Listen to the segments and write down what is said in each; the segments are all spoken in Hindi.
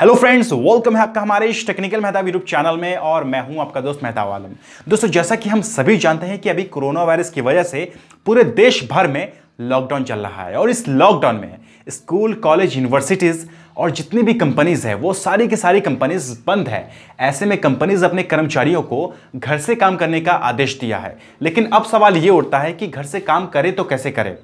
हेलो फ्रेंड्स वेलकम है आपका हमारे इस टेक्निकल मेहताब यूट्यूब चैनल में और मैं हूं आपका दोस्त मेहता आलम दोस्तों जैसा कि हम सभी जानते हैं कि अभी कोरोना वायरस की वजह से पूरे देश भर में लॉकडाउन चल रहा है और इस लॉकडाउन में स्कूल कॉलेज यूनिवर्सिटीज़ और जितनी भी कंपनीज़ हैं वो सारी की सारी कंपनीज़ बंद है ऐसे में कंपनीज़ अपने कर्मचारियों को घर से काम करने का आदेश दिया है लेकिन अब सवाल ये उठता है कि घर से काम करें तो कैसे करें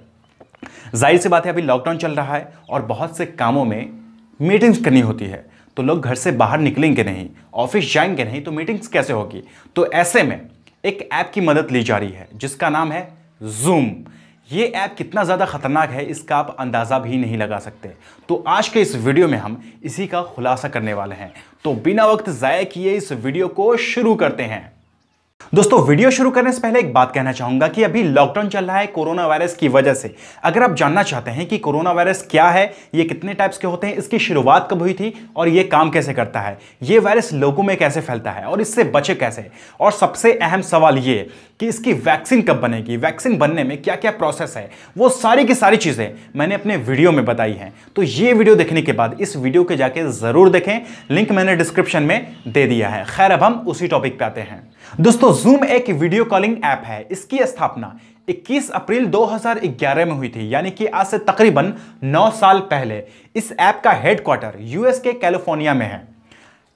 जाहिर सी बात है अभी लॉकडाउन चल रहा है और बहुत से कामों में मीटिंग्स करनी होती है तो लोग घर से बाहर निकलेंगे नहीं ऑफिस जाएंगे नहीं तो मीटिंग्स कैसे होगी तो ऐसे में एक ऐप की मदद ली जा रही है जिसका नाम है जूम ये ऐप कितना ज़्यादा ख़तरनाक है इसका आप अंदाज़ा भी नहीं लगा सकते तो आज के इस वीडियो में हम इसी का खुलासा करने वाले हैं तो बिना वक्त ज़ाय किए इस वीडियो को शुरू करते हैं दोस्तों वीडियो शुरू करने से पहले एक बात कहना चाहूंगा कि अभी लॉकडाउन चल रहा है कोरोना वायरस की वजह से अगर आप जानना चाहते हैं कि कोरोना वायरस क्या है ये कितने टाइप्स के होते हैं इसकी शुरुआत कब हुई थी और ये काम कैसे करता है ये वायरस लोगों में कैसे फैलता है और इससे बचे कैसे और सबसे अहम सवाल ये कि इसकी वैक्सीन कब बनेगी वैक्सीन बनने में क्या क्या प्रोसेस है वो सारी की सारी चीज़ें मैंने अपने वीडियो में बताई हैं तो ये वीडियो देखने के बाद इस वीडियो के जाके ज़रूर देखें लिंक मैंने डिस्क्रिप्शन में दे दिया है खैर अब हम उसी टॉपिक पर आते हैं दोस्तों जूम एक वीडियो कॉलिंग ऐप है इसकी स्थापना 21 अप्रैल 2011 में हुई थी यानी कि आज से तकरीबन 9 साल पहले इस ऐप का हेडक्वार्टर यूएस के कैलिफोर्निया में है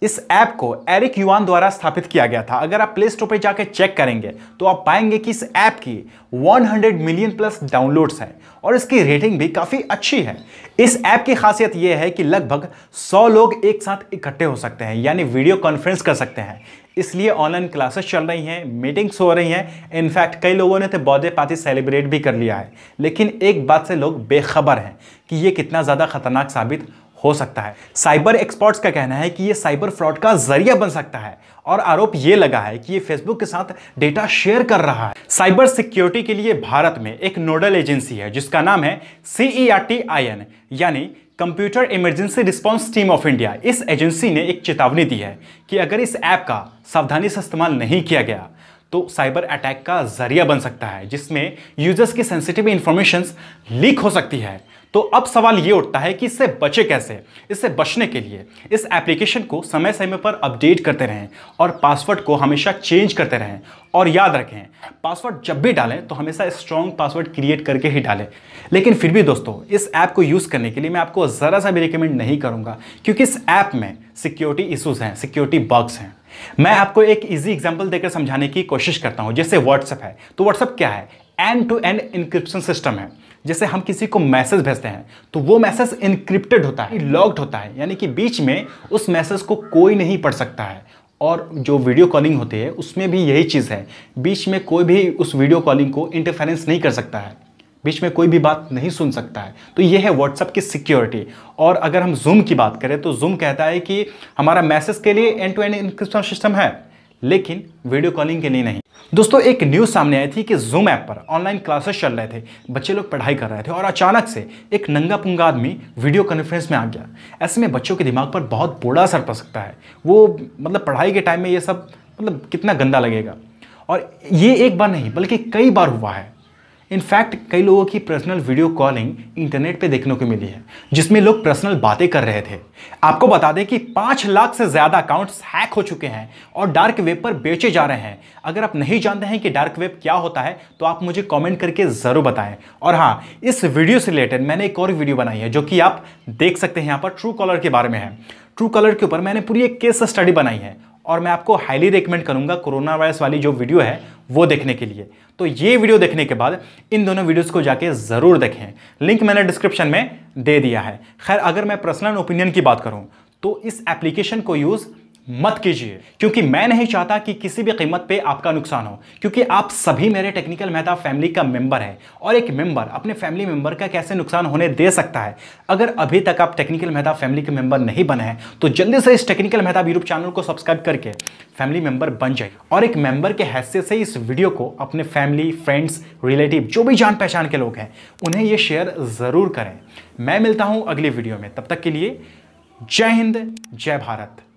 इस ऐप को एरिक युवान द्वारा स्थापित किया गया था अगर आप प्ले स्टोर पर जाकर चेक करेंगे तो आप पाएंगे कि इस ऐप की 100 मिलियन प्लस डाउनलोड्स हैं और इसकी रेटिंग भी काफ़ी अच्छी है इस ऐप की खासियत यह है कि लगभग 100 लोग एक साथ इकट्ठे हो सकते हैं यानी वीडियो कॉन्फ्रेंस कर सकते हैं इसलिए ऑनलाइन क्लासेस चल रही हैं मीटिंग्स हो रही हैं इनफैक्ट कई लोगों ने तो बर्थडे पार्टी सेलिब्रेट भी कर लिया है लेकिन एक बात से लोग बेखबर हैं कि ये कितना ज़्यादा खतरनाक साबित हो सकता है साइबर एक्सपर्ट्स का कहना है कि ये साइबर फ्रॉड का जरिया बन सकता है और आरोप ये लगा है कि ये फेसबुक के साथ डेटा शेयर कर रहा है साइबर सिक्योरिटी के लिए भारत में एक नोडल एजेंसी है जिसका नाम है एन e यानी computer emergency response team of India इस एजेंसी ने एक चेतावनी दी है कि अगर इस ऐप का सावधानी से इस्तेमाल नहीं किया गया तो साइबर अटैक का जरिया बन सकता है जिसमें यूजर्स की सेंसिटिव इन्फॉर्मेशन लीक हो सकती है तो अब सवाल ये उठता है कि इससे बचे कैसे इससे बचने के लिए इस एप्लीकेशन को समय समय पर अपडेट करते रहें और पासवर्ड को हमेशा चेंज करते रहें और याद रखें पासवर्ड जब भी डालें तो हमेशा स्ट्रॉन्ग पासवर्ड क्रिएट करके ही डालें लेकिन फिर भी दोस्तों इस ऐप को यूज़ करने के लिए मैं आपको ज़रा सा भी रिकमेंड नहीं करूँगा क्योंकि इस ऐप में सिक्योरिटी इशूज़ हैं सिक्योरिटी बग्स हैं मैं आपको एक इजी एग्जांपल देकर समझाने की कोशिश करता हूं जैसे व्हाट्सएप है तो व्हाट्सएप क्या है end to end encryption system है जैसे हम किसी को मैसेज भेजते हैं तो वो मैसेज इंक्रिप्टेड होता है लॉक्ड होता है यानी कि बीच में उस मैसेज को कोई नहीं पढ़ सकता है और जो वीडियो कॉलिंग होती है उसमें भी यही चीज़ है बीच में कोई भी उस वीडियो कॉलिंग को इंटरफेरेंस नहीं कर सकता है बीच में कोई भी बात नहीं सुन सकता है तो ये है व्हाट्सअप की सिक्योरिटी और अगर हम जूम की बात करें तो जूम कहता है कि हमारा मैसेज के लिए end to end encryption system है लेकिन वीडियो कॉलिंग के लिए नहीं दोस्तों एक न्यूज़ सामने आई थी कि जूम ऐप पर ऑनलाइन क्लासेस चल रहे थे बच्चे लोग पढ़ाई कर रहे थे और अचानक से एक नंगा पुंगा आदमी वीडियो कॉन्फ्रेंस में आ गया ऐसे में बच्चों के दिमाग पर बहुत बुरा असर पड़ सकता है वो मतलब पढ़ाई के टाइम में ये सब मतलब कितना गंदा लगेगा और ये एक बार नहीं बल्कि कई बार हुआ है इनफैक्ट कई लोगों की पर्सनल वीडियो कॉलिंग इंटरनेट पे देखने को मिली है जिसमें लोग पर्सनल बातें कर रहे थे आपको बता दें कि पाँच लाख से ज़्यादा अकाउंट्स हैक हो चुके हैं और डार्क वेब पर बेचे जा रहे हैं अगर आप नहीं जानते हैं कि डार्क वेब क्या होता है तो आप मुझे कॉमेंट करके ज़रूर बताएं और हाँ इस वीडियो से रिलेटेड मैंने एक और वीडियो बनाई है जो कि आप देख सकते हैं यहाँ पर ट्रू कॉलर के बारे में है ट्रू कॉलर के ऊपर मैंने पूरी एक केस स्टडी बनाई है और मैं आपको हाईली रिकमेंड करूंगा कोरोना वायरस वाली जो वीडियो है वो देखने के लिए तो ये वीडियो देखने के बाद इन दोनों वीडियोस को जाके ज़रूर देखें लिंक मैंने डिस्क्रिप्शन में दे दिया है खैर अगर मैं पर्सनल ओपिनियन की बात करूं तो इस एप्लीकेशन को यूज़ मत कीजिए क्योंकि मैं नहीं चाहता कि किसी भी कीमत पे आपका नुकसान हो क्योंकि आप सभी मेरे टेक्निकल मेहता फैमिली का मेंबर है और एक मेंबर अपने फैमिली मेंबर का कैसे नुकसान होने दे सकता है अगर अभी तक आप टेक्निकल मेहता फैमिली के मेंबर नहीं बने हैं तो जल्दी से इस टेक्निकल मेहता यूट्यूब चैनल को सब्सक्राइब करके फैमिली मेंबर बन जाए और एक मेंबर के हैसियत से इस वीडियो को अपने फैमिली फ्रेंड्स रिलेटिव जो भी जान पहचान के लोग हैं उन्हें ये शेयर ज़रूर करें मैं मिलता हूँ अगली वीडियो में तब तक के लिए जय हिंद जय भारत